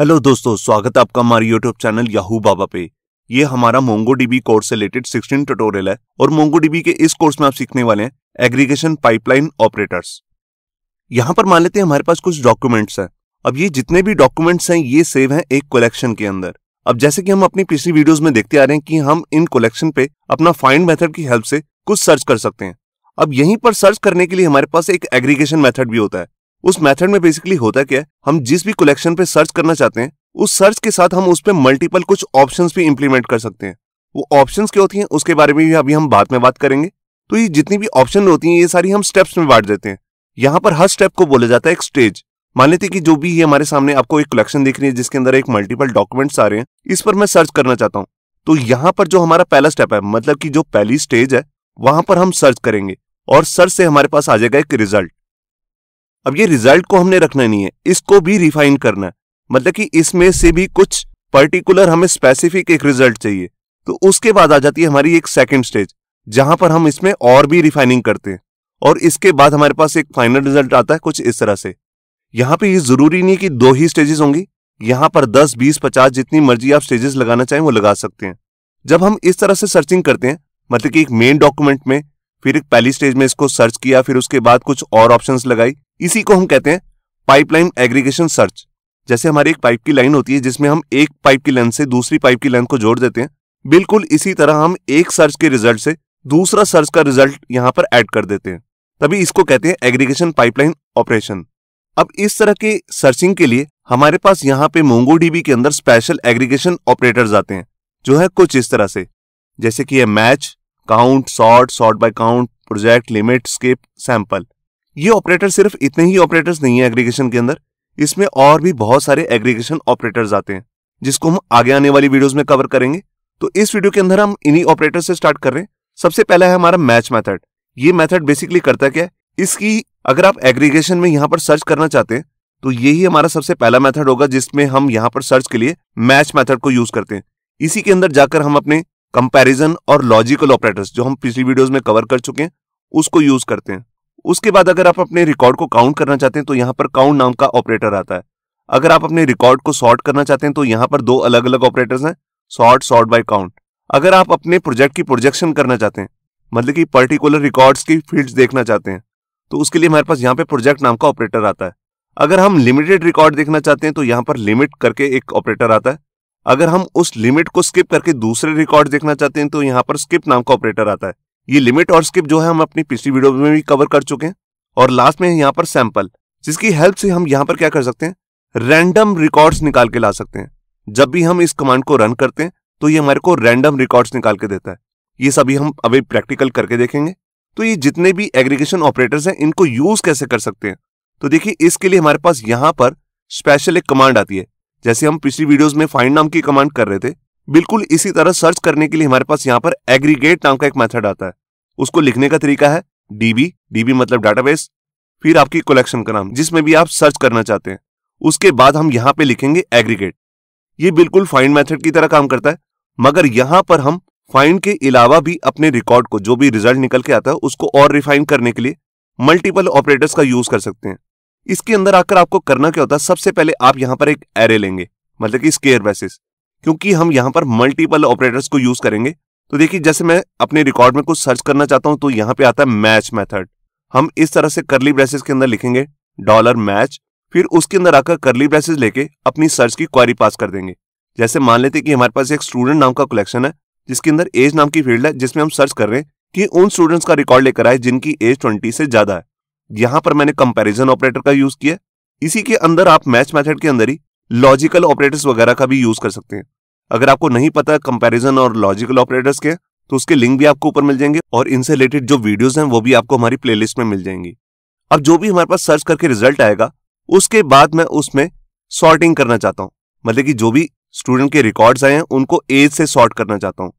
hello दोस्तों स्वागत है आपका हमारे यूट्यूब चैनल याहू बाबा पे ये हमारा मोंगोडीबी कोर्स से रिलेटेड 16 ट्यूटोरियल है और मोंगोडीबी के इस कोर्स में आप सीखने वाले हैं एग्रीगेशन पाइपलाइन ऑपरेटर्स यहाँ पर मान लेते हैं हमारे पास कुछ डॉक्यूमेंट्स हैं अब ये जितने भी डॉक्यूमेंट्स हैं ये सेव है एक कलेक्शन के अंदर अब जैसे कि हम अपनी पिछली वीडियोज में देखते आ रहे हैं कि हम इन कलेक्शन पे अपना फाइंड मेथड की हेल्प से कुछ सर्च कर सकते हैं अब यहीं पर सर्च करने के लिए हमारे पास एक एग्रीगेशन मेथड भी होता है उस मेथड में बेसिकली होता क्या है हम जिस भी कलेक्शन पे सर्च करना चाहते हैं उस सर्च के साथ हम उस पर मल्टीपल कुछ ऑप्शन भी इंप्लीमेंट कर सकते हैं वो ऑप्शन क्या होती हैं उसके बारे में भी अभी हम बाद में बात करेंगे तो ये जितनी भी ऑप्शन होती हैं ये सारी हम स्टेप्स में बांट देते हैं यहाँ पर हर स्टेप को बोला जाता है एक स्टेज मान लेते कि जो भी ये हमारे सामने आपको एक कलेक्शन दिख रही है जिसके अंदर एक मल्टीपल डॉक्यूमेंट्स आ रहे हैं इस पर मैं सर्च करना चाहता हूँ तो यहाँ पर जो हमारा पहला स्टेप है मतलब की जो पहली स्टेज है वहां पर हम सर्च करेंगे और सर्च से हमारे पास आ जाएगा एक रिजल्ट अब ये रिजल्ट को हमने रखना नहीं है इसको भी रिफाइन करना मतलब कि इसमें से भी कुछ पर्टिकुलर हमें स्पेसिफिक एक रिजल्ट चाहिए तो उसके बाद आ जाती है हमारी एक सेकेंड स्टेज जहां पर हम इसमें और भी रिफाइनिंग करते हैं और इसके बाद हमारे पास एक फाइनल रिजल्ट आता है कुछ इस तरह से यहाँ पे ये जरूरी नहीं कि दो ही स्टेजेस होंगी यहाँ पर 10, 20, 50 जितनी मर्जी आप स्टेजेस लगाना चाहें वो लगा सकते हैं जब हम इस तरह से सर्चिंग करते हैं मतलब कि एक मेन डॉक्यूमेंट में फिर एक पहली स्टेज में इसको सर्च किया फिर उसके बाद कुछ और ऑप्शन लगाई इसी को हम कहते हैं पाइपलाइन एग्रीगेशन सर्च जैसे हमारी एक पाइप की लाइन होती है जिसमें हम एक पाइप की लेंथ से दूसरी पाइप की लेंथ को जोड़ देते हैं बिल्कुल इसी तरह हम एक सर्च के रिजल्ट से दूसरा सर्च का रिजल्ट यहाँ पर ऐड कर देते हैं तभी इसको कहते हैं एग्रीगेशन पाइपलाइन ऑपरेशन अब इस तरह के सर्चिंग के लिए हमारे पास यहाँ पे मोंगो डीबी के अंदर स्पेशल एग्रीगेशन ऑपरेटर्स आते हैं जो है कुछ इस तरह से जैसे कि ये match count sort sort by count project limit skip sample ये ऑपरेटर सिर्फ इतने ही ऑपरेटर्स नहीं है एग्रीगेशन के अंदर इसमें और भी बहुत सारे एग्रीगेशन ऑपरेटर्स आते हैं जिसको हम आगे आने वाली वीडियोस में कवर करेंगे तो इस वीडियो के अंदर हम इन्हीं ऑपरेटर से स्टार्ट कर रहे हैं सबसे पहला है हमारा मैच मैथड ये मैथड बेसिकली करता क्या है इसकी अगर आप एग्रीगेशन में यहाँ पर सर्च करना चाहते हैं तो यही हमारा सबसे पहला मेथड होगा जिसमें हम यहाँ पर सर्च के लिए मैच मेथड को यूज करते हैं इसी के अंदर जाकर हम अपने कंपैरिजन और लॉजिकल ऑपरेटर्स जो हम पिछली वीडियोस में कवर कर चुके हैं उसको यूज करते हैं उसके बाद अगर आप अपने रिकॉर्ड को काउंट करना चाहते हैं तो यहाँ पर काउंट नाम का ऑपरेटर आता है अगर आप अपने रिकॉर्ड को सॉर्ट करना चाहते हैं तो यहाँ पर दो अलग अलग ऑपरेटर्स हैं सॉर्ट सॉर्ट बाय काउंट अगर आप अपने प्रोजेक्ट की प्रोजेक्शन करना चाहते हैं मतलब कि पर्टिकुलर रिकॉर्ड्स की फील्ड्स देखना चाहते हैं तो उसके लिए हमारे पास यहाँ पे प्रोजेक्ट नाम का ऑपरेटर आता है अगर हम लिमिटेड रिकॉर्ड देखना चाहते हैं तो यहाँ पर लिमिट करके एक ऑपरेटर आता है अगर हम उस लिमिट को स्किप करके दूसरे रिकॉर्ड देखना चाहते हैं तो यहाँ पर स्किप नाम का ऑपरेटर आता है ये लिमिट और स्किप जो है हम अपनी पिछली वीडियो में भी कवर कर चुके हैं और लास्ट में यहाँ पर सैंपल जिसकी हेल्प से हम यहाँ पर क्या कर सकते हैं रैंडम रिकॉर्ड्स निकाल के ला सकते हैं जब भी हम इस कमांड को रन करते हैं तो ये हमारे को रैंडम रिकॉर्ड्स निकाल के देता है ये सभी हम अभी प्रैक्टिकल करके देखेंगे तो ये जितने भी एग्रीगेशन ऑपरेटर्स हैं इनको यूज कैसे कर सकते हैं तो देखिए इसके लिए हमारे पास यहाँ पर स्पेशल एक कमांड आती है जैसे हम पिछली वीडियोस में फाइंड नाम की कमांड कर रहे थे बिल्कुल इसी तरह सर्च करने के लिए हमारे पास यहाँ पर एग्रीगेट नाम का एक मेथड आता है उसको लिखने का तरीका है डीबी डीबी मतलब डाटाबेस फिर आपकी कलेक्शन का नाम जिसमें भी आप सर्च करना चाहते हैं उसके बाद हम यहाँ पे लिखेंगे एग्रीगेट ये बिल्कुल फाइंड मेथड की तरह काम करता है मगर यहां पर हम फाइंड के अलावा भी अपने रिकॉर्ड को जो भी रिजल्ट निकल के आता है उसको और रिफाइन करने के लिए मल्टीपल ऑपरेटर्स का यूज कर सकते हैं इसके अंदर आकर आपको करना क्या होता है सबसे पहले आप यहां पर एक एरे लेंगे मतलब कि स्केयर बेसिस क्योंकि हम यहाँ पर मल्टीपल ऑपरेटर्स को यूज करेंगे तो देखिए जैसे मैं अपने रिकॉर्ड में कुछ सर्च करना चाहता हूँ तो यहाँ पे आता है मैच मेथड हम इस तरह से करली ब्रेसेस के अंदर लिखेंगे डॉलर मैच फिर उसके अंदर आकर करली ब्रेसेस लेके अपनी सर्च की क्वारी पास कर देंगे जैसे मान लेते कि हमारे पास एक स्टूडेंट नाम का कलेक्शन है जिसके अंदर एज नाम की फील्ड है जिसमें हम सर्च कर रहे हैं कि उन स्टूडेंट्स का रिकॉर्ड लेकर आए जिनकी एज ट्वेंटी से ज्यादा है यहाँ पर मैंने कंपेरिजन ऑपरेटर का यूज किया इसी के अंदर आप मैच मैथड के अंदर ही लॉजिकल ऑपरेटर्स वगैरह का भी यूज कर सकते हैं अगर आपको नहीं पता कंपैरिजन और लॉजिकल ऑपरेटर्स के तो उसके लिंक भी आपको ऊपर मिल जाएंगे और इनसे रिलेटेड जो वीडियोस हैं वो भी आपको हमारी प्लेलिस्ट में मिल जाएंगी अब जो भी हमारे पास सर्च करके रिजल्ट आएगा उसके बाद मैं उसमें सॉर्टिंग करना चाहता हूँ मतलब कि जो भी स्टूडेंट के रिकॉर्ड्स आए हैं उनको एज से सॉर्ट करना चाहता हूँ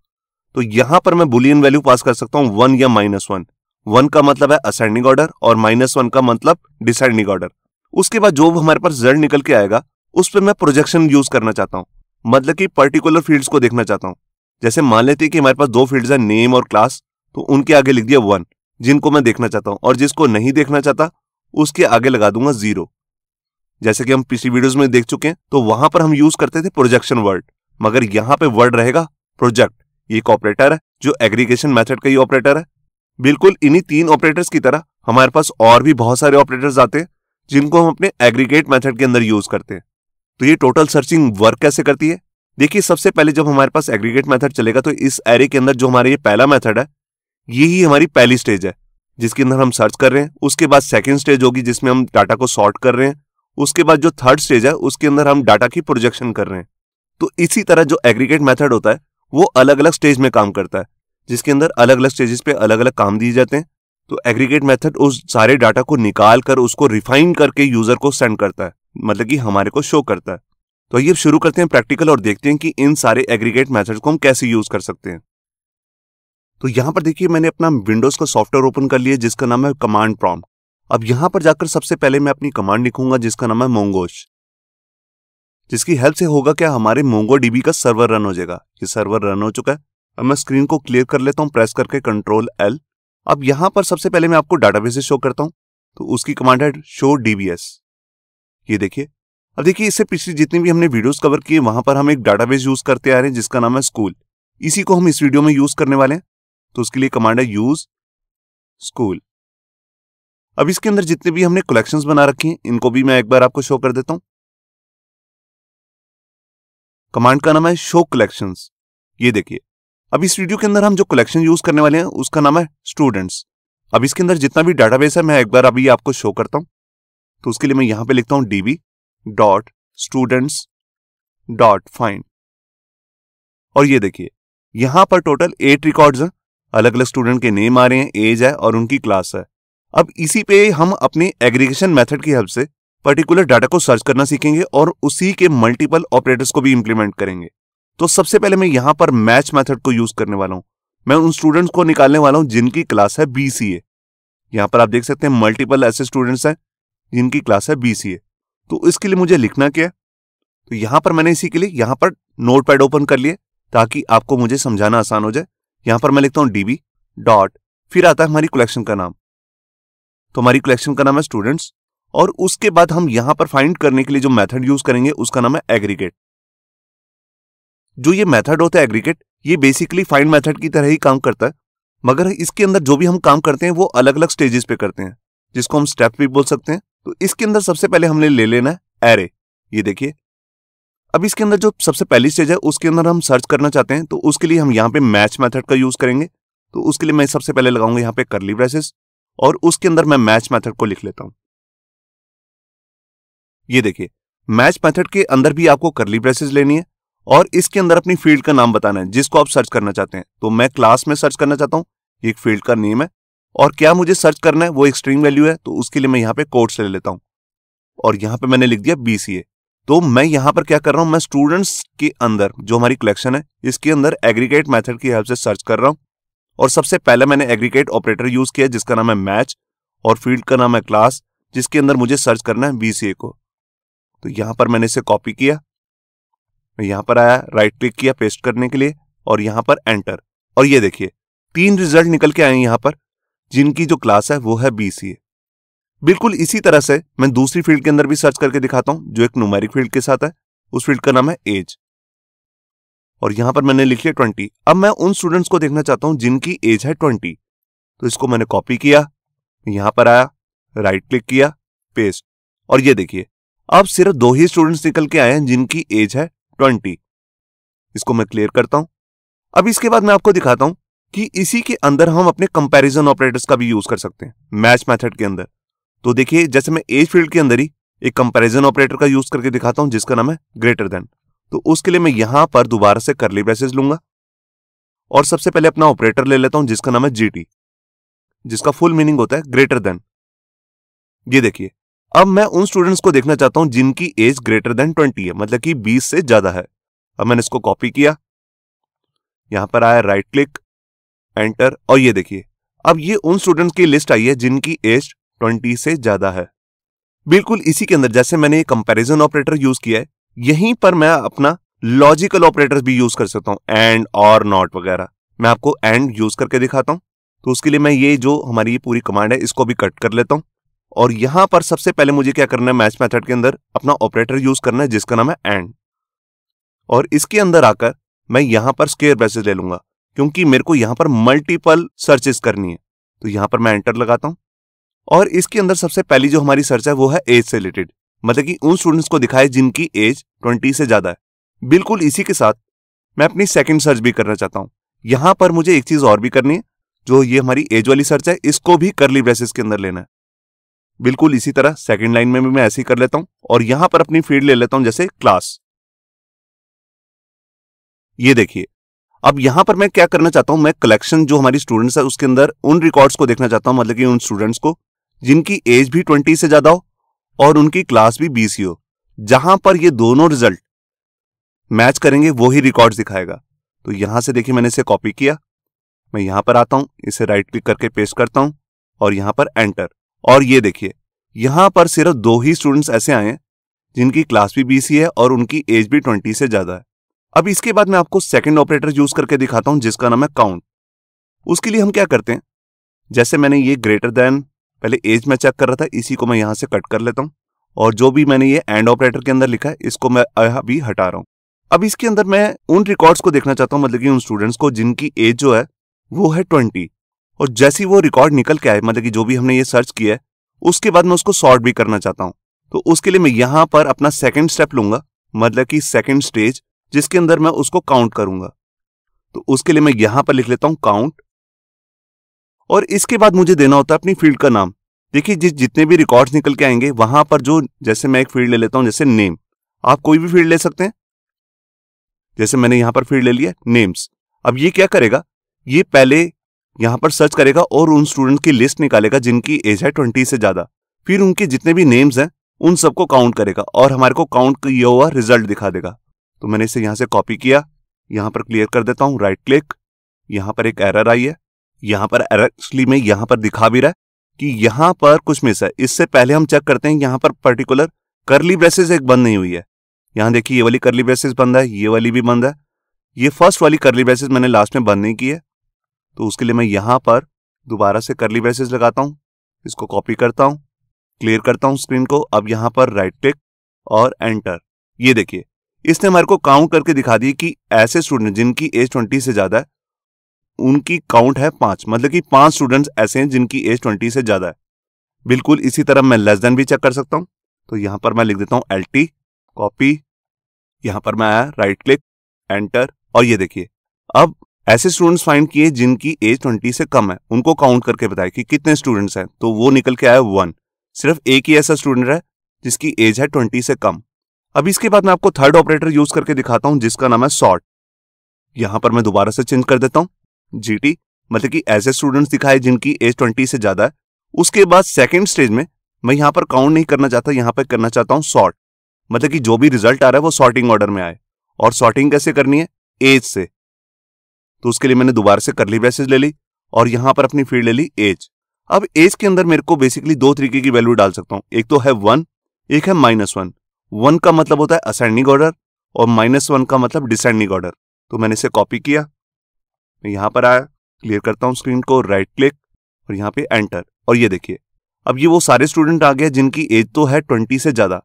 तो यहां पर मैं बुलियन वैल्यू पास कर सकता हूँ वन या माइनस वन वन का मतलब है असेंडिंग ऑर्डर और माइनस वन का मतलब डिसेंडिंग ऑर्डर उसके बाद जो हमारे पास रिजल्ट निकल के आएगा उस पर मैं प्रोजेक्शन यूज करना चाहता हूँ मतलब कि पर्टिकुलर फील्ड्स को देखना चाहता हूँ जैसे मान लेते हैं कि हमारे पास दो फील्ड्स हैं नेम और क्लास तो उनके आगे लिख दिया वन जिनको मैं देखना चाहता हूँ और जिसको नहीं देखना चाहता उसके आगे लगा दूंगा जीरो जैसे कि हम पिछली वीडियोस में देख चुके हैं तो वहां पर हम यूज करते थे प्रोजेक्शन वर्ड मगर यहाँ पे वर्ड रहेगा प्रोजेक्ट ये एक ऑपरेटर है जो एग्रीगेशन मेथड का ही ऑपरेटर है बिल्कुल इन्हीं तीन ऑपरेटर्स की तरह हमारे पास और भी बहुत सारे ऑपरेटर्स आते हैं जिनको हम अपने एग्रीगेट मेथड के अंदर यूज करते हैं तो ये टोटल सर्चिंग वर्क कैसे करती है देखिए सबसे पहले जब हमारे पास एग्रीगेट मेथड चलेगा तो इस एरे के अंदर जो हमारा ये पहला मेथड है ये ही हमारी पहली स्टेज है जिसके अंदर हम सर्च कर रहे हैं उसके बाद सेकेंड स्टेज होगी जिसमें हम डाटा को सॉर्ट कर रहे हैं उसके बाद जो थर्ड स्टेज है उसके अंदर हम डाटा की प्रोजेक्शन कर रहे हैं तो इसी तरह जो एग्रीगेट मैथड होता है वो अलग अलग स्टेज में काम करता है जिसके अंदर अलग अलग स्टेजेस पे अलग अलग काम दिए जाते हैं तो एग्रीगेट मेथड उस सारे डाटा को निकाल कर उसको रिफाइन करके यूजर को सेंड करता है मतलब कि हमारे को शो करता है तो ये शुरू करते हैं प्रैक्टिकल और देखते हैं कि इन सारे एग्रीगेट मैथड्स को हम कैसे यूज कर सकते हैं तो यहां पर देखिए मैंने अपना विंडोज का सॉफ्टवेयर ओपन कर लिया जिसका नाम है कमांड प्रॉम अब यहां पर जाकर सबसे पहले मैं अपनी कमांड लिखूंगा जिसका नाम है मोंगोश जिसकी हेल्प से होगा क्या हमारे मोंगो डीबी का सर्वर रन हो जाएगा ये सर्वर रन हो चुका है अब मैं स्क्रीन को क्लियर कर लेता हूं प्रेस करके कंट्रोल एल अब यहां पर सबसे पहले मैं आपको डाटाबेस शो करता हूँ तो उसकी कमांड है शो डीबीएस ये देखिए अब देखिए इससे पिछली जितनी भी हमने वीडियोस कवर किए वहां पर हम एक डाटाबेस यूज करते आ रहे हैं जिसका नाम है स्कूल इसी को हम इस वीडियो में यूज करने वाले हैं तो उसके लिए कमांड है यूज स्कूल अब इसके अंदर जितने भी हमने कलेक्शंस बना रखे हैं इनको भी मैं एक बार आपको शो कर देता हूं कमांड का नाम है शो कलेक्शन ये देखिए अब इस वीडियो के अंदर हम जो कलेक्शन यूज करने वाले हैं उसका नाम है स्टूडेंट्स अब इसके अंदर जितना भी डाटाबेस है मैं एक बार अभी आपको शो करता हूं तो उसके लिए मैं यहां पे लिखता हूं DB dot students dot find और ये देखिए यहां पर टोटल एट रिकॉर्ड्स हैं अलग अलग स्टूडेंट के नेम आ रहे हैं एज है और उनकी क्लास है अब इसी पे हम अपने एग्रीगेशन मेथड की हेल्प से पर्टिकुलर डाटा को सर्च करना सीखेंगे और उसी के मल्टीपल ऑपरेटर्स को भी इंप्लीमेंट करेंगे तो सबसे पहले मैं यहां पर मैच मेथड को यूज करने वाला हूं मैं उन स्टूडेंट्स को निकालने वाला हूं जिनकी क्लास है बीसीए यहां पर आप देख सकते हैं मल्टीपल ऐसे स्टूडेंट्स हैं जिनकी क्लास है बीसीए तो इसके लिए मुझे लिखना क्या है तो यहां पर मैंने इसी के लिए यहां पर नोट पैड ओपन कर लिए ताकि आपको मुझे समझाना आसान हो जाए यहां पर मैं लिखता हूं डीबी डॉट फिर आता है हमारी कलेक्शन का नाम तो हमारी कलेक्शन का नाम है स्टूडेंट्स और उसके बाद हम यहां पर फाइंड करने के लिए जो मेथड यूज करेंगे उसका नाम है एग्रीगेट जो ये मेथड होता है एग्रीगेट ये बेसिकली फाइंड मेथड की तरह ही काम करता है मगर इसके अंदर जो भी हम काम करते हैं वो अलग अलग स्टेजेस पे करते हैं जिसको हम स्टेप भी बोल सकते हैं तो इसके अंदर सबसे पहले हमने ले लेना है एरे ये देखिए अब इसके अंदर जो सबसे पहली स्टेज है उसके अंदर हम सर्च करना चाहते हैं तो उसके लिए हम यहाँ पे मैच मेथड का यूज करेंगे तो उसके लिए मैं सबसे पहले लगाऊंगा यहाँ पे करली ब्रेसेस और उसके अंदर मैं मैच मैथड को लिख लेता हूं ये देखिए मैच मैथड के अंदर भी आपको करली ब्रेसेस लेनी है और इसके अंदर अपनी फील्ड का नाम बताना है जिसको आप सर्च करना चाहते हैं तो मैं क्लास में सर्च करना चाहता हूं एक फील्ड का नेम है और क्या मुझे सर्च करना है वो एक्सट्रीम वैल्यू है तो उसके लिए मैं यहाँ पे कोर्ट्स ले लेता हूँ और यहाँ पे मैंने लिख दिया बीसीए तो मैं यहाँ पर क्या कर रहा हूँ मैं स्टूडेंट्स के अंदर जो हमारी कलेक्शन है इसके अंदर एग्रीगेट मैथड की हेल्प से सर्च कर रहा हूँ और सबसे पहले मैंने एग्रीगेट ऑपरेटर यूज किया जिसका नाम है मैच और फील्ड का नाम है क्लास जिसके अंदर मुझे सर्च करना है बीसीए को तो यहाँ पर मैंने इसे कॉपी किया मैं पर आया राइट क्लिक किया पेस्ट करने के लिए और यहां पर एंटर और ये देखिए तीन रिजल्ट निकल के आए यहां पर जिनकी जो क्लास है वो है ए बिल्कुल इसी तरह से मैं दूसरी फील्ड के अंदर भी सर्च करके दिखाता हूं जो एक नुमेरिक फील्ड के साथ है उस फील्ड का नाम है एज और यहां पर मैंने लिखी है ट्वेंटी अब मैं उन स्टूडेंट्स को देखना चाहता हूं जिनकी एज है ट्वेंटी तो इसको मैंने कॉपी किया यहां पर आया राइट क्लिक किया पेस्ट और ये देखिए अब सिर्फ दो ही स्टूडेंट्स निकल के आए हैं जिनकी एज है ट्वेंटी इसको मैं क्लियर करता हूं अब इसके बाद मैं आपको दिखाता हूं कि इसी के अंदर हम अपने कंपैरिजन ऑपरेटर्स का भी यूज कर सकते हैं मैच मेथड के अंदर तो देखिए जैसे मैं एज फील्ड के अंदर ही एक कंपैरिजन ऑपरेटर का यूज करके दिखाता हूं जिसका नाम है ग्रेटर देन तो उसके लिए मैं यहां पर दोबारा से करली ब्रेसेस लूंगा और सबसे पहले अपना ऑपरेटर ले लेता हूं जिसका नाम है जीटी जिसका फुल मीनिंग होता है ग्रेटर देन ये देखिए अब मैं उन स्टूडेंट्स को देखना चाहता हूं जिनकी एज ग्रेटर देन ट्वेंटी है मतलब कि बीस से ज्यादा है अब मैंने इसको कॉपी किया यहां पर आया राइट क्लिक एंटर और ये देखिए अब ये उन स्टूडेंट्स की लिस्ट आई है जिनकी एज 20 से ज्यादा है बिल्कुल इसी के अंदर जैसे मैंने कंपेरिजन ऑपरेटर यूज किया है यहीं पर मैं अपना लॉजिकल ऑपरेटर भी यूज कर सकता हूँ एंड और नॉट वगैरह मैं आपको एंड यूज करके दिखाता हूँ तो उसके लिए मैं ये जो हमारी ये पूरी कमांड है इसको भी कट कर लेता हूँ और यहां पर सबसे पहले मुझे क्या करना है मैच मेथड के अंदर अपना ऑपरेटर यूज करना है जिसका नाम है एंड और इसके अंदर आकर मैं यहां पर स्केयर ब्रेसेस ले लूंगा क्योंकि मेरे को यहां पर मल्टीपल सर्चेस करनी है तो यहां पर मैं एंटर लगाता हूं और इसके अंदर सबसे पहली जो हमारी सर्च है वो है एज से रिलेटेड मतलब कि उन स्टूडेंट्स को दिखाए जिनकी एज ट्वेंटी से ज्यादा है बिल्कुल इसी के साथ मैं अपनी सेकेंड सर्च भी करना चाहता हूं यहां पर मुझे एक चीज और भी करनी है जो ये हमारी एज वाली सर्च है इसको भी करली ब्रेसेस के अंदर लेना है बिल्कुल इसी तरह सेकेंड लाइन में भी मैं ऐसे ही कर लेता हूं और यहां पर अपनी फील्ड ले लेता हूं जैसे क्लास ये देखिए अब यहां पर मैं क्या करना चाहता हूं मैं कलेक्शन जो हमारी स्टूडेंट्स है उसके अंदर उन रिकॉर्ड्स को देखना चाहता हूं मतलब कि उन स्टूडेंट्स को जिनकी एज भी ट्वेंटी से ज्यादा हो और उनकी क्लास भी बीसी हो जहां पर ये दोनों रिजल्ट मैच करेंगे वो ही रिकॉर्ड दिखाएगा तो यहां से देखिए मैंने इसे कॉपी किया मैं यहां पर आता हूं इसे राइट क्लिक करके पेस्ट करता हूं और यहां पर एंटर और ये देखिए यहां पर सिर्फ दो ही स्टूडेंट्स ऐसे आए हैं जिनकी क्लास भी बीसी है और उनकी एज भी ट्वेंटी से ज्यादा है अब इसके बाद मैं आपको सेकेंड ऑपरेटर यूज करके दिखाता हूं जिसका नाम है काउंट उसके लिए हम क्या करते हैं जैसे मैंने ये ग्रेटर देन पहले एज में चेक कर रहा था इसी को मैं यहां से कट कर लेता हूं और जो भी मैंने ये एंड ऑपरेटर के अंदर लिखा है इसको मैं अभी हटा रहा हूं अब इसके अंदर मैं उन रिकॉर्ड्स को देखना चाहता हूं मतलब कि उन स्टूडेंट्स को जिनकी एज जो है वो है ट्वेंटी और जैसी वो रिकॉर्ड निकल के आए मतलब कि जो भी हमने ये सर्च किया है उसके बाद मैं उसको सॉर्ट भी करना चाहता हूँ तो उसके लिए मैं यहां पर अपना सेकेंड स्टेप लूंगा मतलब कि सेकेंड स्टेज जिसके अंदर मैं उसको काउंट करूंगा तो उसके लिए मैं यहां पर लिख लेता हूं काउंट और इसके बाद मुझे देना होता है अपनी फील्ड का नाम देखिए जिस जितने भी रिकॉर्ड्स निकल के आएंगे वहां पर जो जैसे मैं एक फील्ड ले लेता हूं जैसे नेम आप कोई भी फील्ड ले सकते हैं जैसे मैंने यहां पर फील्ड ले लिया नेम्स अब ये क्या करेगा ये पहले यहां पर सर्च करेगा और उन स्टूडेंट की लिस्ट निकालेगा जिनकी एज है ट्वेंटी से ज्यादा फिर उनके जितने भी नेम्स हैं उन सबको काउंट करेगा और हमारे को काउंट किया हुआ रिजल्ट दिखा देगा तो मैंने इसे यहां से कॉपी किया यहां पर क्लियर कर देता हूं राइट क्लिक यहां पर एक एरर आई है यहां पर एरर एक्चुअली में यहां पर दिखा भी रहा है कि यहां पर कुछ मिस है इससे पहले हम चेक करते हैं यहां पर पर्टिकुलर करली ब्रेसेस एक बंद नहीं हुई है यहां देखिए ये वाली करली ब्रेसेस बंद है ये वाली भी बंद है ये फर्स्ट वाली करली ब्रेसेस मैंने लास्ट में बंद नहीं की है तो उसके लिए मैं यहां पर दोबारा से करली ब्रेसेस लगाता हूं इसको कॉपी करता हूं क्लियर करता हूं स्क्रीन को अब यहां पर राइट क्लिक और एंटर ये देखिए इसने हमारे को काउंट करके दिखा दी कि ऐसे स्टूडेंट जिनकी एज ट्वेंटी से ज़्यादा है उनकी काउंट है पांच मतलब कि पांच स्टूडेंट्स ऐसे हैं जिनकी एज ट्वेंटी से ज़्यादा है बिल्कुल इसी तरह मैं लेस देन भी चेक कर सकता हूं तो यहां पर मैं लिख देता हूं एल टी कॉपी यहां पर मैं आया राइट क्लिक एंटर और ये देखिए अब ऐसे स्टूडेंट्स फाइंड किए जिनकी एज ट्वेंटी से कम है उनको काउंट करके बताया कि कितने स्टूडेंट्स हैं तो वो निकल के आया वन सिर्फ एक ही ऐसा स्टूडेंट है जिसकी एज है ट्वेंटी से कम अब इसके बाद मैं आपको थर्ड ऑपरेटर यूज करके दिखाता हूं जिसका नाम है सॉर्ट यहां पर मैं दोबारा से चेंज कर देता हूं जीटी मतलब कि ऐसे स्टूडेंट्स दिखाए जिनकी एज ट्वेंटी से ज्यादा है उसके बाद सेकेंड स्टेज में मैं यहां पर काउंट नहीं करना चाहता यहां पर करना चाहता हूं सॉर्ट मतलब कि जो भी रिजल्ट आ रहा है वो सॉर्टिंग ऑर्डर में आए और सॉर्टिंग कैसे करनी है एज से तो उसके लिए मैंने दोबारा से करली मैसेज ले ली और यहां पर अपनी फील्ड ले ली एज अब एज के अंदर मेरे को बेसिकली दो तरीके की वैल्यू डाल सकता हूं एक तो है वन एक है माइनस वन वन का मतलब होता है असेंडिंग ऑर्डर और माइनस वन का मतलब डिसेंडिंग ऑर्डर तो मैंने इसे कॉपी किया मैं पर आया क्लियर करता हूं स्क्रीन को राइट क्लिक और यहां पे एंटर और ये देखिए अब ये वो सारे स्टूडेंट आ गए जिनकी एज तो है ट्वेंटी से ज़्यादा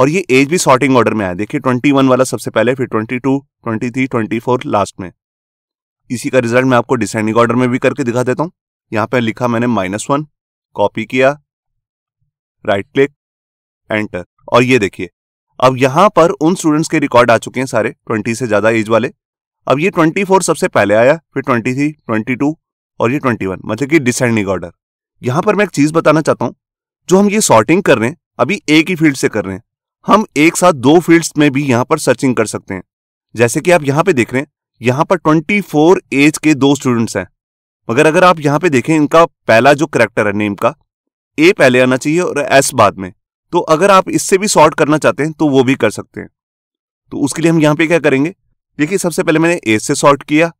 और ये एज भी सॉर्टिंग ऑर्डर में आया देखिए ट्वेंटी वन वाला सबसे पहले फिर twenty two twenty three twenty four last में इसी का रिजल्ट मैं आपको डिसेंडिंग ऑर्डर में भी करके दिखा देता हूँ यहां पर लिखा मैंने माइनस वन कॉपी किया राइट क्लिक एंटर और ये देखिए अब यहां पर उन स्टूडेंट्स के रिकॉर्ड आ चुके हैं सारे ट्वेंटी से ज्यादा एज वाले अब ये ट्वेंटी फोर सबसे पहले आया फिर ट्वेंटी थ्री ट्वेंटी टू और ये ट्वेंटी वन मतलब कि डिसेंडिंग ऑर्डर यहां पर मैं एक चीज बताना चाहता हूं जो हम ये सॉर्टिंग कर रहे हैं अभी एक ही फील्ड से कर रहे हैं हम एक साथ दो फील्ड में भी यहां पर सर्चिंग कर सकते हैं जैसे कि आप यहां पर देख रहे हैं यहां पर ट्वेंटी एज के दो स्टूडेंट्स हैं मगर अगर आप यहां पर देखें इनका पहला जो करेक्टर है नेम का ए पहले आना चाहिए और एस बाद में तो अगर आप इससे भी सॉर्ट करना चाहते हैं तो वो भी कर सकते हैं तो उसके लिए हम यहां पे क्या करेंगे देखिए सबसे पहले मैंने ए से सॉर्ट किया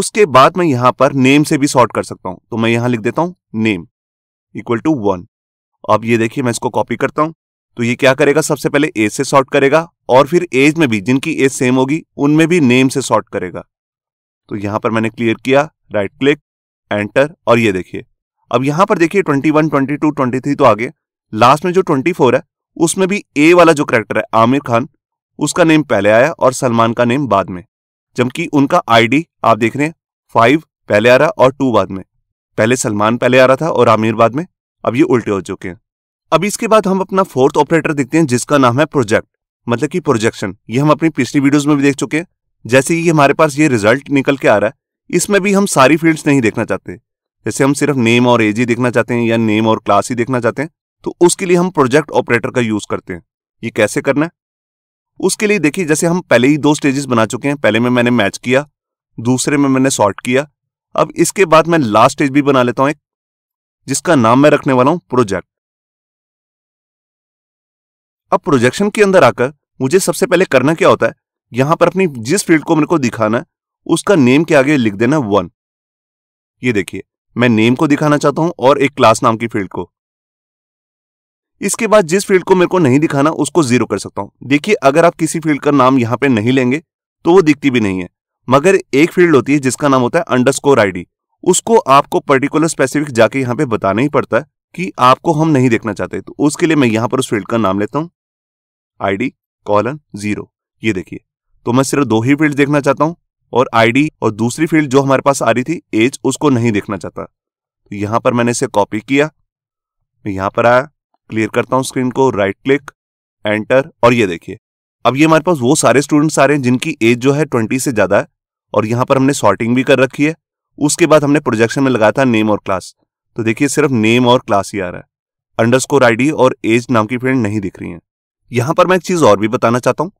उसके बाद मैं यहां पर नेम से भी सॉर्ट कर सकता हूं तो मैं यहां लिख देता हूं नेम इक्वल टू वन अब ये देखिए मैं इसको कॉपी करता हूं तो ये क्या करेगा सबसे पहले एज से सॉर्ट करेगा और फिर एज में भी जिनकी एज सेम होगी उनमें भी नेम से सॉर्ट करेगा तो यहां पर मैंने क्लियर किया राइट क्लिक एंटर और ये देखिए अब यहां पर देखिए twenty one twenty two twenty three तो आगे लास्ट में जो ट्वेंटी फोर है उसमें भी ए वाला जो करेक्टर है आमिर खान उसका नेम पहले आया और सलमान का नेम बाद में जबकि उनका आईडी आप देख रहे हैं फाइव पहले आ रहा और टू बाद में पहले सलमान पहले आ रहा था और आमिर बाद में अब ये उल्टे हो चुके हैं अब इसके बाद हम अपना फोर्थ ऑपरेटर देखते हैं जिसका नाम है प्रोजेक्ट मतलब कि प्रोजेक्शन ये हम अपनी पिछली वीडियोज में भी देख चुके हैं जैसे ही हमारे पास ये रिजल्ट निकल के आ रहा है इसमें भी हम सारी फील्ड्स नहीं देखना चाहते जैसे हम सिर्फ नेम और एज ही देखना चाहते हैं या नेम और क्लास ही देखना चाहते हैं तो उसके लिए हम प्रोजेक्ट ऑपरेटर का यूज करते हैं ये कैसे करना है उसके लिए देखिए जैसे हम पहले ही दो स्टेजेस बना चुके हैं पहले में मैंने मैच किया दूसरे में मैंने सॉर्ट किया अब इसके बाद मैं लास्ट स्टेज भी बना लेता हूं एक जिसका नाम मैं रखने वाला हूं प्रोजेक्ट अब प्रोजेक्शन के अंदर आकर मुझे सबसे पहले करना क्या होता है यहां पर अपनी जिस फील्ड को मेरे को दिखाना है उसका नेम के आगे लिख देना वन ये देखिए मैं नेम को दिखाना चाहता हूं और एक क्लास नाम की फील्ड को इसके बाद जिस फील्ड को मेरे को नहीं दिखाना उसको जीरो कर सकता हूं देखिए अगर आप किसी फील्ड का नाम यहां पे नहीं लेंगे तो वो दिखती भी नहीं है मगर एक फील्ड होती है जिसका नाम होता है अंडरस्कोर आईडी उसको आपको पर्टिकुलर स्पेसिफिक जाके यहां पे बताना ही पड़ता है कि आपको हम नहीं देखना चाहते तो उसके लिए मैं यहां पर उस फील्ड का नाम लेता हूँ आईडी कॉलन जीरो ये देखिए तो मैं सिर्फ दो ही फील्ड देखना चाहता हूँ और आईडी और दूसरी फील्ड जो हमारे पास आ रही थी एज उसको नहीं देखना चाहता तो पर मैंने इसे कॉपी किया मैं पर आया क्लियर करता हूँ स्क्रीन को राइट क्लिक एंटर और ये देखिए अब ये हमारे पास वो सारे स्टूडेंट्स आ रहे हैं जिनकी एज जो है ट्वेंटी से ज़्यादा है और यहाँ पर हमने सॉर्टिंग भी कर रखी है उसके बाद हमने प्रोजेक्शन में लगाया था नेम और क्लास तो देखिए सिर्फ नेम और क्लास ही आ रहा है अंडर स्कोर आई और एज नाम की फील्ड नहीं दिख रही है यहां पर मैं एक चीज़ और भी बताना चाहता हूँ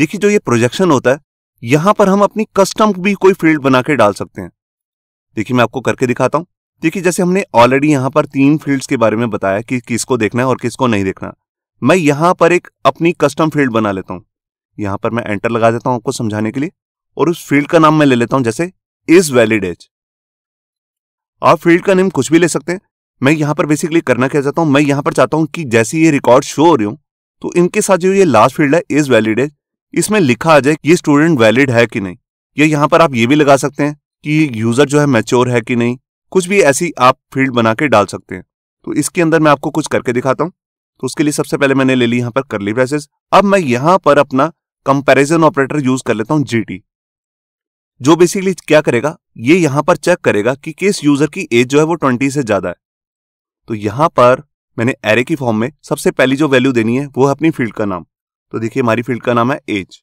देखिए जो ये प्रोजेक्शन होता है यहां पर हम अपनी कस्टम भी कोई फील्ड बना के डाल सकते हैं देखिए मैं आपको करके दिखाता हूं देखिए जैसे हमने ऑलरेडी यहां पर तीन फील्ड्स के बारे में बताया कि किसको देखना है और किसको नहीं देखना मैं यहाँ पर एक अपनी कस्टम फील्ड बना लेता हूं यहां पर मैं एंटर लगा देता हूँ आपको समझाने के लिए और उस फील्ड का नाम मैं ले लेता हूँ जैसे इज वैलिड एज आप फील्ड का नेम कुछ भी ले सकते हैं मैं यहां पर बेसिकली करना क्या चाहता हूँ मैं यहां पर चाहता हूं कि जैसे ये रिकॉर्ड शो हो रही हूं तो इनके साथ जो ये लास्ट फील्ड है इज वैलिड एज इसमें लिखा आ जाए कि ये स्टूडेंट वैलिड है कि नहीं या यहाँ पर आप ये भी लगा सकते हैं कि यूजर जो है मेच्योर है कि नहीं कुछ भी ऐसी आप फील्ड बना के डाल सकते हैं तो इसके अंदर मैं आपको कुछ करके दिखाता हूं तो उसके लिए सबसे पहले मैंने ले ली यहाँ पर करली ब्रेसेस अब मैं यहां पर अपना कंपेरिजन ऑपरेटर यूज कर लेता हूं जी जो बेसिकली क्या करेगा ये यहां पर चेक करेगा कि किस यूजर की एज जो है वो ट्वेंटी से ज्यादा है तो यहां पर मैंने एरे की फॉर्म में सबसे पहली जो वैल्यू देनी है वो है अपनी फील्ड का नाम तो देखिए हमारी फील्ड का नाम है एज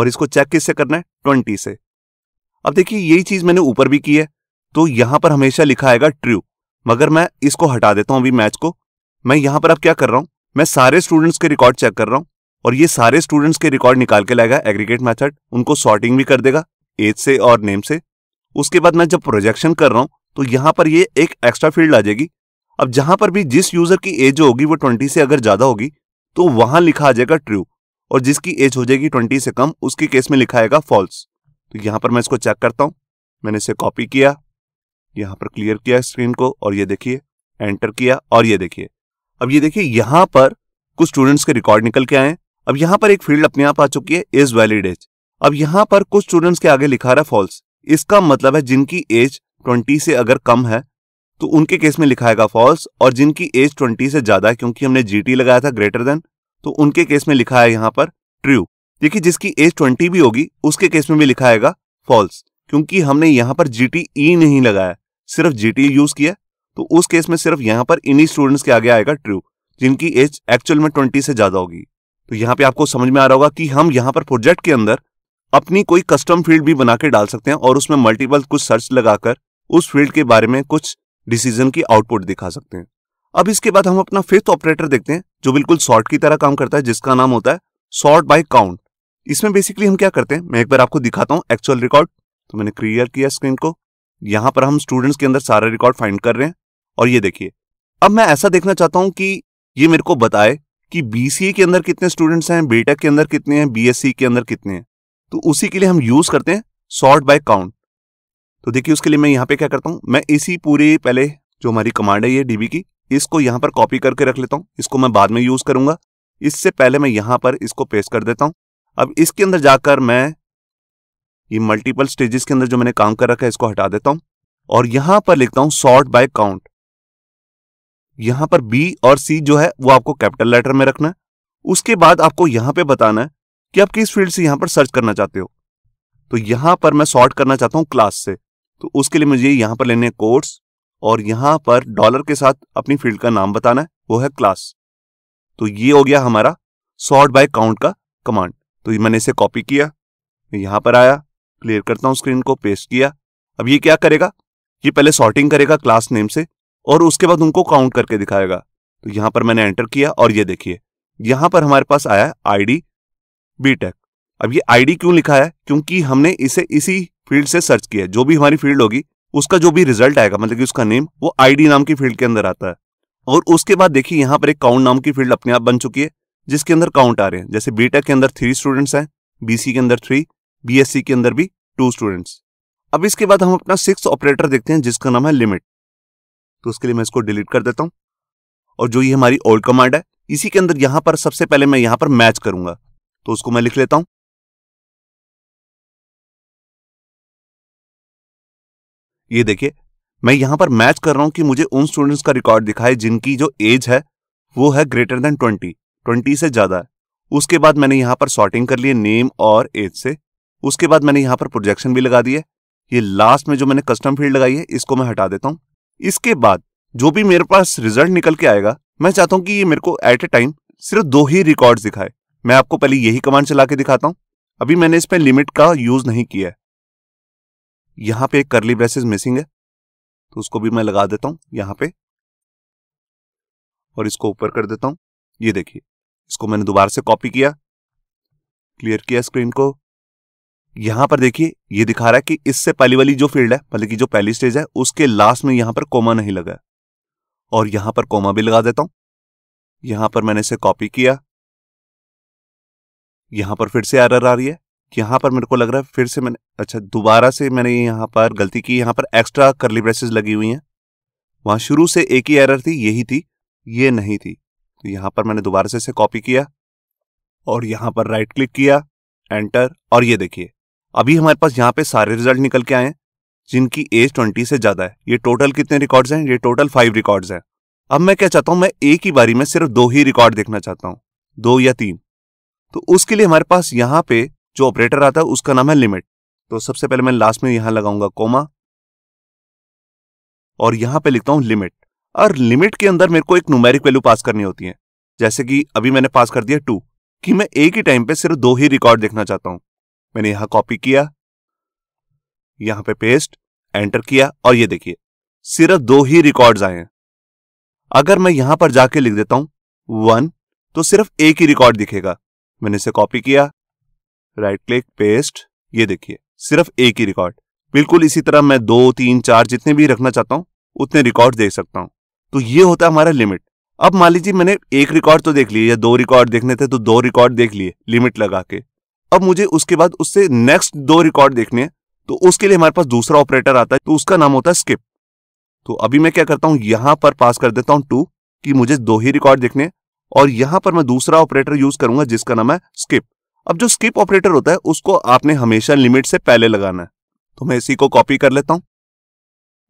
और इसको चेक किससे करना है ट्वेंटी से अब देखिए यही चीज मैंने ऊपर भी की है तो यहां पर हमेशा लिखा आएगा ट्रू मगर मैं इसको हटा देता हूं अभी मैच को मैं यहां पर अब क्या कर रहा हूं मैं सारे स्टूडेंट्स के रिकॉर्ड चेक कर रहा हूं और ये सारे स्टूडेंट्स के रिकॉर्ड निकाल के लाएगा एग्रीगेट मैथड उनको सॉर्टिंग भी कर देगा एज से और नेम से उसके बाद मैं जब प्रोजेक्शन कर रहा हूं तो यहां पर ये एक एक्स्ट्रा फील्ड आ जाएगी अब जहां पर भी जिस यूजर की एज होगी वो ट्वेंटी से अगर ज्यादा होगी तो वहां लिखा आ जाएगा ट्रू और जिसकी एज हो जाएगी ट्वेंटी से कम उसके केस में लिखा आएगा फॉल्स तो यहां पर मैं इसको चेक करता हूं मैंने इसे कॉपी किया यहाँ पर क्लियर किया स्क्रीन को और ये देखिए एंटर किया और ये देखिए अब ये देखिए यहाँ पर कुछ स्टूडेंट्स के रिकॉर्ड निकल के आए अब यहाँ पर एक फील्ड अपने आप आ चुकी है इज वैलिड एज अब यहाँ पर कुछ स्टूडेंट्स के आगे लिखा रहा है फॉल्स इसका मतलब है जिनकी एज ट्वेंटी से अगर कम है तो उनके केस में लिखाएगा फॉल्स और जिनकी एज ट्वेंटी से ज्यादा है क्योंकि हमने जीटी लगाया था ग्रेटर देन तो उनके केस में लिखा है यहाँ पर ट्रू देखिए जिसकी एज ट्वेंटी भी होगी उसके केस में भी लिखाएगा फॉल्स क्योंकि हमने यहाँ पर जी ई e नहीं लगाया सिर्फ जीटी यूज e किया तो उस केस में सिर्फ यहाँ पर इन्हीं स्टूडेंट्स के आगे आएगा ट्रू जिनकी एज एक्चुअल में ट्वेंटी से ज्यादा होगी तो यहाँ पे आपको समझ में आ रहा होगा कि हम यहाँ पर प्रोजेक्ट के अंदर अपनी कोई कस्टम फील्ड भी बना के डाल सकते हैं और उसमें मल्टीपल कुछ सर्च लगाकर उस फील्ड के बारे में कुछ डिसीजन की आउटपुट दिखा सकते हैं अब इसके बाद हम अपना फिफ्थ ऑपरेटर देखते हैं जो बिल्कुल सॉर्ट की तरह काम करता है जिसका नाम होता है सॉर्ट बाय काउंट इसमें बेसिकली हम क्या करते हैं मैं एक बार आपको दिखाता हूँ एक्चुअल रिकॉर्ड तो मैंने क्लियर किया स्क्रीन को यहां पर हम स्टूडेंट्स के अंदर सारे रिकॉर्ड फाइंड कर रहे हैं और ये देखिए अब मैं ऐसा देखना चाहता हूं कि ये मेरे को बताए कि बीसीए के अंदर कितने स्टूडेंट्स हैं बीटेक के अंदर कितने हैं बीएससी के अंदर कितने हैं तो उसी के लिए हम यूज करते हैं सॉर्ट बाय काउंट तो देखिए उसके लिए मैं यहां पे क्या करता हूँ मैं इसी पूरे पहले जो हमारी कमांड है ये डीबी की इसको यहां पर कॉपी करके रख लेता हूँ इसको मैं बाद में यूज करूंगा इससे पहले मैं यहां पर इसको पेस्ट कर देता हूं अब इसके अंदर जाकर मैं ये मल्टीपल स्टेजेस के अंदर जो मैंने काम कर रखा है इसको हटा देता हूं और यहां पर लिखता हूं सॉर्ट बाय काउंट यहां पर बी और सी जो है वो आपको कैपिटल लेटर में रखना है उसके बाद आपको यहां पे बताना है कि आप किस फील्ड से यहां पर सर्च करना चाहते हो तो यहां पर मैं सॉर्ट करना चाहता हूं क्लास से तो उसके लिए मुझे यहां पर लेने कोर्स और यहां पर डॉलर के साथ अपनी फील्ड का नाम बताना है वो है क्लास तो ये हो गया हमारा सॉर्ट बाय काउंट का कमांड तो मैंने इसे कॉपी किया यहां पर आया क्लियर करता हूं स्क्रीन को पेस्ट किया अब ये क्या करेगा ये पहले सॉर्टिंग करेगा क्लास नेम से और उसके बाद उनको काउंट करके दिखाएगा तो यहां पर मैंने एंटर किया और ये देखिए यहां पर हमारे पास आया डी बी बीटेक अब ये आईडी क्यों लिखा है क्योंकि हमने इसे इसी फील्ड से सर्च किया जो भी हमारी फील्ड होगी उसका जो भी रिजल्ट आएगा मतलब कि उसका नेम वो आईडी नाम की फील्ड के अंदर आता है और उसके बाद देखिए यहाँ पर एक काउंट नाम की फील्ड अपने आप बन चुकी है जिसके अंदर काउंट आ रहे हैं जैसे बीटेक e के अंदर थ्री स्टूडेंट्स हैं बीसी के अंदर थ्री बीएससी के अंदर भी टू स्टूडेंट्स अब इसके बाद हम अपना सिक्स ऑपरेटर देखते हैं जिसका नाम है लिमिट तो उसके लिए मैं इसको डिलीट कर देता हूं और जो ये हमारी ओल्ड कमांड है इसी के अंदर यहां पर सबसे पहले मैं यहां पर मैच करूंगा तो उसको मैं लिख लेता हूं ये देखिए मैं यहां पर मैच कर रहा हूं कि मुझे उन स्टूडेंट्स का रिकॉर्ड दिखाए जिनकी जो एज है वो है ग्रेटर देन ट्वेंटी ट्वेंटी से ज्यादा उसके बाद मैंने यहां पर सॉर्टिंग कर लिए नेम और एज से उसके बाद मैंने यहाँ पर प्रोजेक्शन भी लगा दी है ये लास्ट में जो मैंने कस्टम फील्ड लगाई है इसको मैं हटा देता हूँ इसके बाद जो भी मेरे पास रिजल्ट निकल के आएगा मैं चाहता हूँ कि ये मेरे को एट ए टाइम सिर्फ दो ही रिकॉर्ड दिखाए मैं आपको पहले यही कमांड चला के दिखाता हूँ अभी मैंने इस पर लिमिट का यूज नहीं किया है यहाँ पे एक करली ब्रेसेज मिसिंग है तो उसको भी मैं लगा देता हूँ यहाँ पे और इसको ऊपर कर देता हूँ ये देखिए इसको मैंने दोबारा से कॉपी किया क्लियर किया स्क्रीन को यहां पर देखिए ये दिखा रहा है कि इससे पहली वाली जो फील्ड है मतलब कि जो पहली स्टेज है उसके लास्ट में यहां पर कोमा नहीं लगा और यहां पर कोमा भी लगा देता हूं यहां पर मैंने इसे कॉपी किया यहां पर फिर से एरर आ रही है यहां पर मेरे को लग रहा है फिर से मैंने अच्छा दोबारा से मैंने यहां पर गलती की यहां पर एक्स्ट्रा करली ब्रेसेस लगी हुई हैं वहां शुरू से एक ही एरर थी यही थी ये नहीं थी तो यहां पर मैंने दोबारा से इसे कॉपी किया और यहां पर राइट क्लिक किया एंटर और ये देखिए अभी हमारे पास यहाँ पे सारे रिजल्ट निकल के आए हैं जिनकी एज ट्वेंटी से ज़्यादा है ये टोटल कितने रिकॉर्ड्स हैं ये टोटल फाइव रिकॉर्ड्स हैं अब मैं क्या चाहता हूँ मैं एक ही बारी में सिर्फ दो ही रिकॉर्ड देखना चाहता हूँ दो या तीन तो उसके लिए हमारे पास यहाँ पे जो ऑपरेटर आता है उसका नाम है लिमिट तो सबसे पहले मैं लास्ट में यहां लगाऊंगा कोमा और यहाँ पे लिखता हूँ लिमिट और लिमिट के अंदर मेरे को एक न्यूमेरिक वैल्यू पास करनी होती है जैसे कि अभी मैंने पास कर दिया टू कि मैं एक ही टाइम पे सिर्फ दो ही रिकॉर्ड देखना चाहता हूँ मैंने यहां कॉपी किया यहां पे पेस्ट एंटर किया और ये देखिए सिर्फ दो ही रिकॉर्ड्स आए हैं अगर मैं यहां पर जाके लिख देता हूं वन तो सिर्फ एक ही रिकॉर्ड दिखेगा मैंने इसे कॉपी किया राइट क्लिक पेस्ट ये देखिए सिर्फ एक ही रिकॉर्ड बिल्कुल इसी तरह मैं दो तीन चार जितने भी रखना चाहता हूं उतने रिकॉर्ड देख सकता हूं तो ये होता है हमारा लिमिट अब मान लीजिए मैंने एक रिकॉर्ड तो देख लिया या दो रिकॉर्ड देखने थे तो दो रिकॉर्ड देख लिए लिमिट लगा के अब मुझे उसके बाद उससे नेक्स्ट दो रिकॉर्ड देखने हैं तो उसके लिए हमारे पास दूसरा ऑपरेटर आता है तो उसका नाम होता है स्किप तो अभी मैं क्या करता हूं यहां पर पास कर देता हूं टू कि मुझे दो ही रिकॉर्ड देखने और यहां पर मैं दूसरा ऑपरेटर यूज करूंगा जिसका नाम है स्किप अब जो स्किप ऑपरेटर होता है उसको आपने हमेशा लिमिट से पहले लगाना है तो मैं इसी को कॉपी कर लेता हूं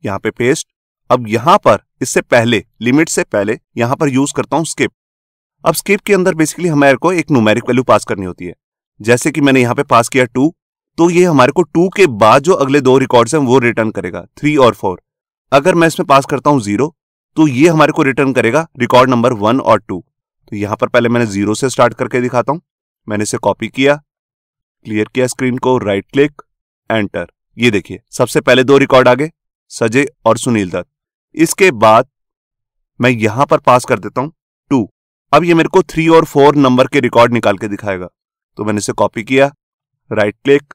यहां पे पेस्ट अब यहां पर इससे पहले लिमिट से पहले यहां पर यूज करता हूं स्किप अब स्किप के अंदर बेसिकली हमारे को एक नुमेरिक वैल्यू पास करनी होती है जैसे कि मैंने यहाँ पे पास किया टू तो ये हमारे को टू के बाद जो अगले दो रिकॉर्ड्स हैं वो रिटर्न करेगा थ्री और फोर अगर मैं इसमें पास करता हूँ जीरो तो ये हमारे को रिटर्न करेगा रिकॉर्ड नंबर वन और टू तो यहां पर पहले मैंने जीरो से स्टार्ट करके दिखाता हूं मैंने इसे कॉपी किया क्लियर किया स्क्रीन को राइट क्लिक एंटर ये देखिए सबसे पहले दो रिकॉर्ड आ गए सजय और सुनील दत्त इसके बाद मैं यहां पर पास कर देता हूं टू अब ये मेरे को थ्री और फोर नंबर के रिकॉर्ड निकाल के दिखाएगा तो मैंने इसे कॉपी किया राइट क्लिक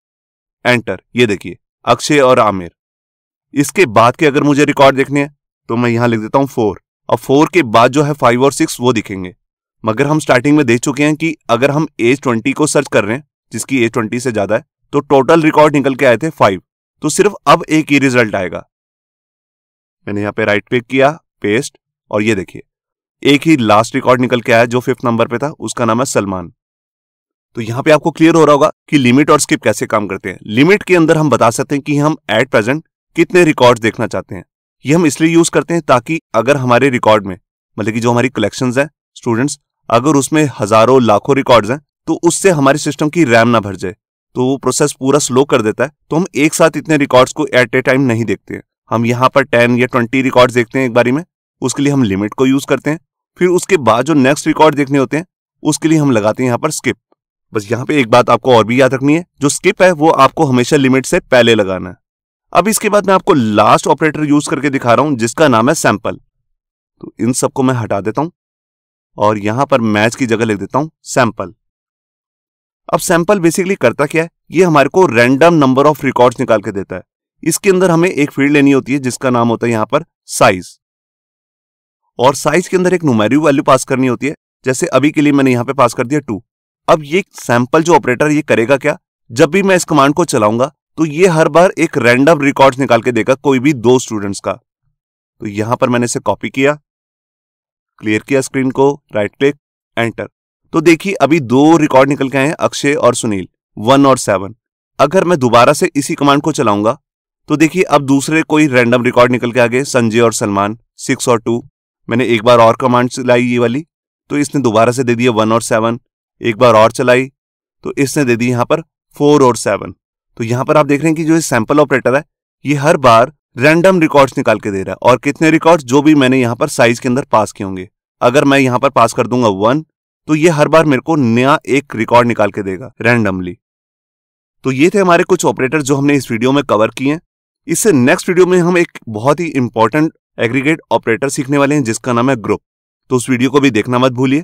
एंटर ये देखिए अक्षय और आमिर इसके बाद के अगर मुझे रिकॉर्ड देखने हैं तो मैं यहां लिख देता हूं फोर और फोर के बाद जो है फाइव और सिक्स वो दिखेंगे मगर हम स्टार्टिंग में देख चुके हैं कि अगर हम एज ट्वेंटी को सर्च कर रहे हैं जिसकी एज ट्वेंटी से ज्यादा है तो टोटल रिकॉर्ड निकल के आए थे फाइव तो सिर्फ अब एक ही रिजल्ट आएगा मैंने यहाँ पे राइट क्लिक किया पेस्ट और ये देखिए एक ही लास्ट रिकॉर्ड निकल के आया जो फिफ्थ नंबर पे था उसका नाम है सलमान तो यहाँ पे आपको क्लियर हो रहा होगा कि लिमिट और स्किप कैसे काम करते हैं लिमिट के अंदर हम बता सकते हैं कि हम एट प्रेजेंट कितने रिकॉर्ड देखना चाहते हैं ये हम इसलिए यूज करते हैं ताकि अगर हमारे रिकॉर्ड में मतलब कि जो हमारी कलेक्शन है स्टूडेंट्स अगर उसमें हजारों लाखों रिकॉर्ड हैं तो उससे हमारे सिस्टम की रैम ना भर जाए तो वो प्रोसेस पूरा स्लो कर देता है तो हम एक साथ इतने रिकॉर्ड्स को एट ए टाइम नहीं देखते हैं हम यहाँ पर टेन या ट्वेंटी रिकॉर्ड देखते हैं एक बारी में उसके लिए हम लिमिट को यूज करते हैं फिर उसके बाद जो नेक्स्ट रिकॉर्ड देखने होते हैं उसके लिए हम लगाते हैं यहाँ पर स्किप बस यहाँ पे एक बात आपको और भी याद रखनी है जो स्किप है वो आपको हमेशा लिमिट से पहले लगाना है अब इसके बाद मैं आपको लास्ट ऑपरेटर यूज करके दिखा रहा हूं जिसका नाम है सैंपल तो इन सबको मैं हटा देता हूं और यहां पर मैच की जगह लिख देता हूं सैंपल अब सैंपल बेसिकली करता क्या है ये हमारे को रैंडम नंबर ऑफ रिकॉर्ड्स निकाल के देता है इसके अंदर हमें एक फील्ड लेनी होती है जिसका नाम होता है यहां पर साइज और साइज के अंदर एक नुमेरिव वैल्यू पास करनी होती है जैसे अभी के लिए मैंने यहां पे पास कर दिया टू अब ये सैंपल जो ऑपरेटर ये करेगा क्या जब भी मैं इस कमांड को चलाऊंगा तो ये हर बार एक रैंडम रिकॉर्ड निकाल के देगा कोई भी दो स्टूडेंट्स का तो यहां पर मैंने इसे कॉपी किया क्लियर किया स्क्रीन को राइट क्लिक एंटर तो देखिए अभी दो रिकॉर्ड निकल के आए हैं अक्षय और सुनील वन और सेवन अगर मैं दोबारा से इसी कमांड को चलाऊंगा तो देखिए अब दूसरे कोई रैंडम रिकॉर्ड निकल के आ गए संजय और सलमान सिक्स और टू मैंने एक बार और कमांड चलाई ये वाली तो इसने दोबारा से दे दिया वन और सेवन एक बार और चलाई तो इसने दे दी यहां पर फोर और सेवन तो यहां पर आप देख रहे हैं कि जो ये सैंपल ऑपरेटर है ये हर बार रैंडम रिकॉर्ड्स निकाल के दे रहा है और कितने रिकॉर्ड्स जो भी मैंने यहां पर साइज के अंदर पास किए होंगे अगर मैं यहां पर पास कर दूंगा वन तो ये हर बार मेरे को नया एक रिकॉर्ड निकाल के देगा रैंडमली तो ये थे हमारे कुछ ऑपरेटर जो हमने इस वीडियो में कवर किए हैं इससे नेक्स्ट वीडियो में हम एक बहुत ही इंपॉर्टेंट एग्रीगेट ऑपरेटर सीखने वाले हैं जिसका नाम है ग्रुप तो उस वीडियो को भी देखना मत भूलिए